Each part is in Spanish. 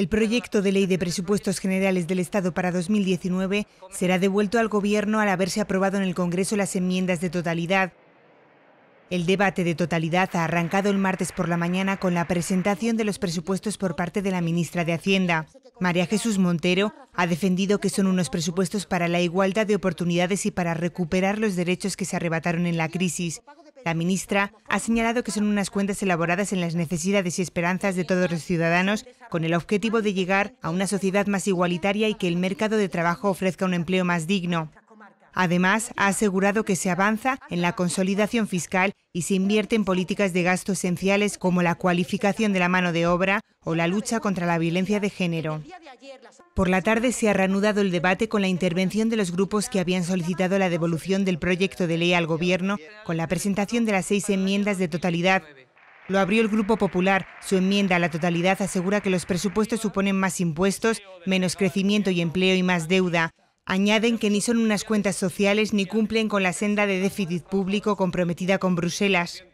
El proyecto de ley de presupuestos generales del Estado para 2019 será devuelto al Gobierno al haberse aprobado en el Congreso las enmiendas de totalidad. El debate de totalidad ha arrancado el martes por la mañana con la presentación de los presupuestos por parte de la ministra de Hacienda. María Jesús Montero ha defendido que son unos presupuestos para la igualdad de oportunidades y para recuperar los derechos que se arrebataron en la crisis. La ministra ha señalado que son unas cuentas elaboradas en las necesidades y esperanzas de todos los ciudadanos con el objetivo de llegar a una sociedad más igualitaria y que el mercado de trabajo ofrezca un empleo más digno. Además, ha asegurado que se avanza en la consolidación fiscal y se invierte en políticas de gasto esenciales como la cualificación de la mano de obra o la lucha contra la violencia de género. Por la tarde se ha reanudado el debate con la intervención de los grupos que habían solicitado la devolución del proyecto de ley al Gobierno con la presentación de las seis enmiendas de totalidad. Lo abrió el Grupo Popular. Su enmienda a la totalidad asegura que los presupuestos suponen más impuestos, menos crecimiento y empleo y más deuda. Añaden que ni son unas cuentas sociales ni cumplen con la senda de déficit público comprometida con Bruselas.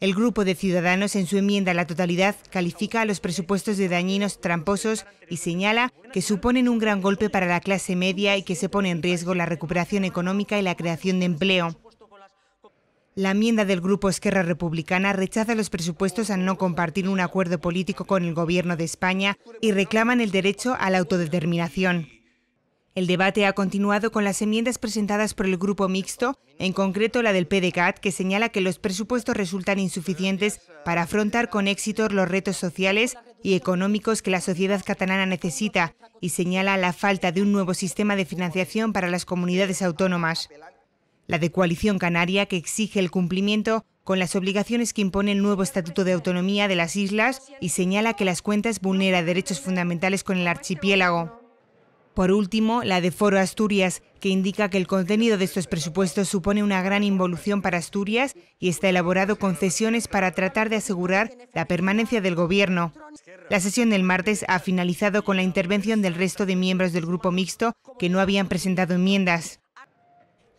El grupo de Ciudadanos en su enmienda a la totalidad califica a los presupuestos de dañinos, tramposos y señala que suponen un gran golpe para la clase media y que se pone en riesgo la recuperación económica y la creación de empleo. La enmienda del Grupo Esquerra Republicana rechaza los presupuestos al no compartir un acuerdo político con el Gobierno de España y reclaman el derecho a la autodeterminación. El debate ha continuado con las enmiendas presentadas por el grupo mixto, en concreto la del PDCAT, que señala que los presupuestos resultan insuficientes para afrontar con éxito los retos sociales y económicos que la sociedad catalana necesita y señala la falta de un nuevo sistema de financiación para las comunidades autónomas. La de Coalición Canaria, que exige el cumplimiento con las obligaciones que impone el nuevo Estatuto de Autonomía de las Islas y señala que las cuentas vulneran derechos fundamentales con el archipiélago. Por último, la de Foro Asturias, que indica que el contenido de estos presupuestos supone una gran involución para Asturias y está elaborado con para tratar de asegurar la permanencia del Gobierno. La sesión del martes ha finalizado con la intervención del resto de miembros del grupo mixto que no habían presentado enmiendas.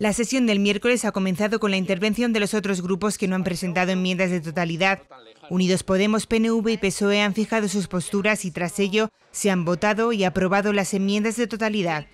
La sesión del miércoles ha comenzado con la intervención de los otros grupos que no han presentado enmiendas de totalidad. Unidos Podemos, PNV y PSOE han fijado sus posturas y tras ello se han votado y aprobado las enmiendas de totalidad.